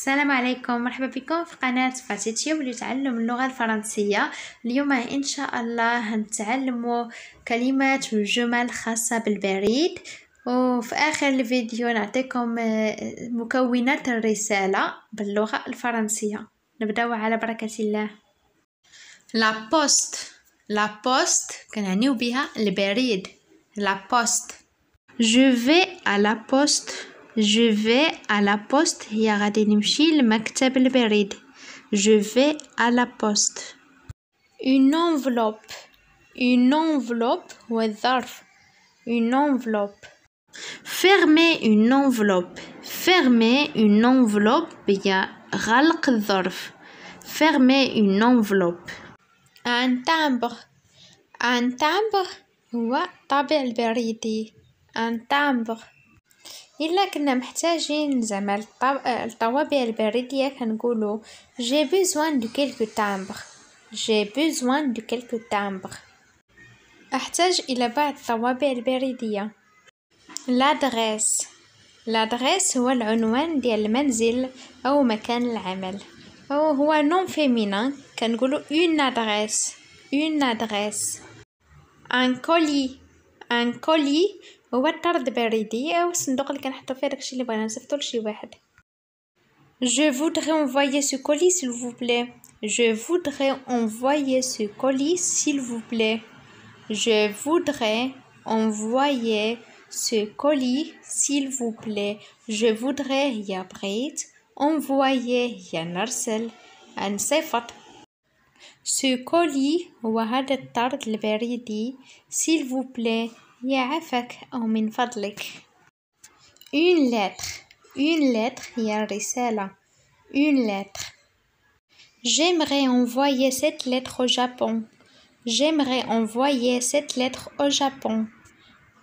السلام عليكم مرحبا بكم في قناة فاتيتيوب لتعلم اللغة الفرنسية اليوم إن شاء الله هنتعلم كلمات وجمل خاصة بالبريد وفي آخر الفيديو نعطيكم آه، مكونات الرسالة باللغة الفرنسية نبدأ على بركة الله لا بوست لا بوست كنعنيو بها البريد لا بوست جو في على بوست Je vais à la poste. يا Je vais à la poste. Une enveloppe. Une enveloppe والظرف. Une enveloppe. Fermez une enveloppe. Fermer une enveloppe Fermez Fermer une enveloppe. Un timbre. Un timbre ou Un timbre. الا كنا محتاجين زعما الطوابع البريديه كنقولوا جي بيزوان دو كيلكو تامبر جي بيزوان دو كيلكو تامبر احتاج الى بعض الطوابع البريديه لادريس لادريس هو العنوان ديال المنزل او مكان العمل او هو نون فيمينان كنقولوا اون ادريس اون ادريس ان كولي ان كولي Je voudrais envoyer ce colis s'il vous plaît. Je voudrais envoyer ce colis s'il vous plaît. Je voudrais envoyer ce colis s'il vous plaît. Je voudrais y envoyer Narsel un safat. ce colis hada tard البريدي s'il vous plaît أو oh, une lettre une lettre هي الرسالة une lettre J'aimerais envoyer cette lettre au Japon. J'aimerais envoyer cette lettre au Japon.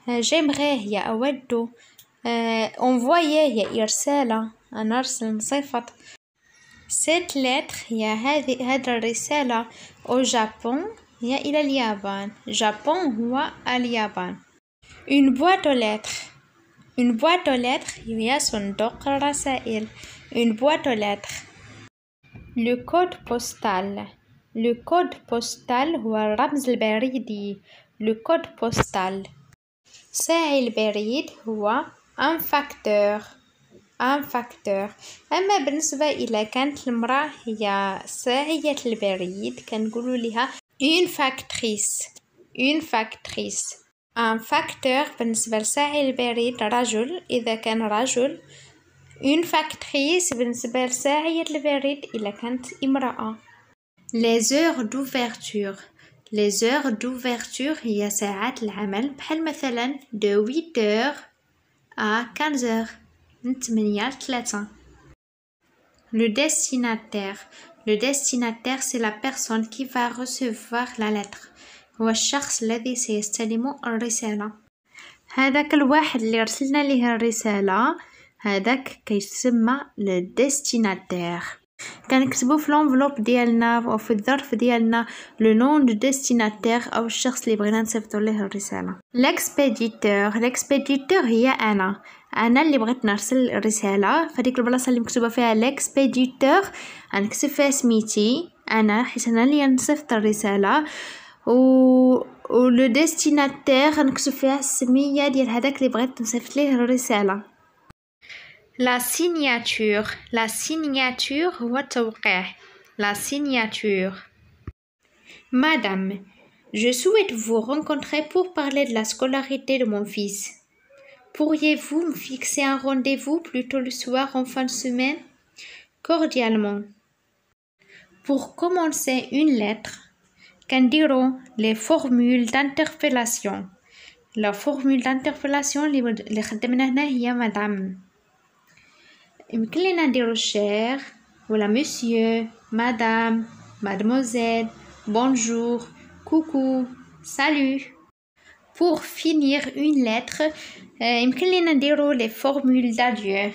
Euh, j'aimerais ya أود euh, envoyer إرسالة cette lettre هي هذه هذه الرسالة au Japon هي إلى اليابان. Japon هو اليابان une boîte aux lettres une boîte aux lettres il y a son sa الرسائل une boîte aux lettres le code postal le code postal هو الرمز البريدي le code postal ساعي البريد هو un facteur un facteur أما بالنسبة إلى كانت المرأة هي ساعية البريد كنقولوا لها une factrice une factrice un facteur بالنسبة لساعي البريد رجل إذا كان رجل une factrice بالنسبة لساعي البريد إذا كانت امرأة les heures d'ouverture les heures d'ouverture هي ساعات العمل بحال مثلا de 8h à 15h من 8 ل 3 le destinataire le destinataire c'est la personne qui va recevoir la lettre هو الشخص الذي سيستلم الرسالة هذاك الواحد اللي رسلنا ليه الرسالة هذاك كيسمى الديستيناتير كنكتبو في لونفلوب ديالنا او في الظرف ديالنا لو نون دو ديستيناتير او الشخص اللي بغينا نصيفطو ليه الرساله ليكسبيديتور ليكسبيديتور هي انا انا اللي بغيت نرسل الرساله فديك البلاصه اللي مكتوبه فيها ليكسبيديتور غنكتب فيها سميتي انا حيت انا اللي نصيفط الرساله و... le ديستيناتير fait فيها السميه ديال هذاك اللي بغيت نصيفط ليه الرساله signature, la signature, signature. La signature. Madame, Je souhaite vous rencontrer pour parler de la scolarité de mon fils. Pourriez-vous me fixer un rendez-vous plutôt le soir en fin de semaine Cordialement. Pour commencer une lettre, qu'en diront les formules d'interpellation. La formule d'interpellation, les redemnaïs, a madame. dire cher, voilà monsieur, madame, mademoiselle, bonjour, coucou, salut. Pour finir une lettre, euh, mkli dire les formules d'adieu.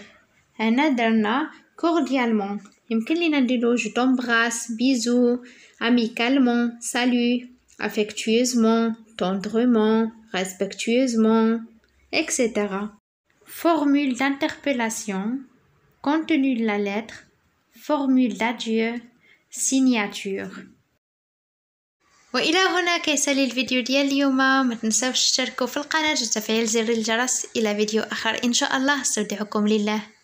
Un adana, cordialement. يمكن لينا je t'embrasse, bisous, amicalement, salut, affectueusement, tendrement, respectueusement, etc. Formule d'interpellation, contenu de la lettre, formule d'adieu, signature. وإلى هنا كيسالي الفيديو ديال اليوم ما تنساوش تشتركوا في القناة وتفعيل زر الجرس إلى فيديو آخر إن شاء الله استودعكم لله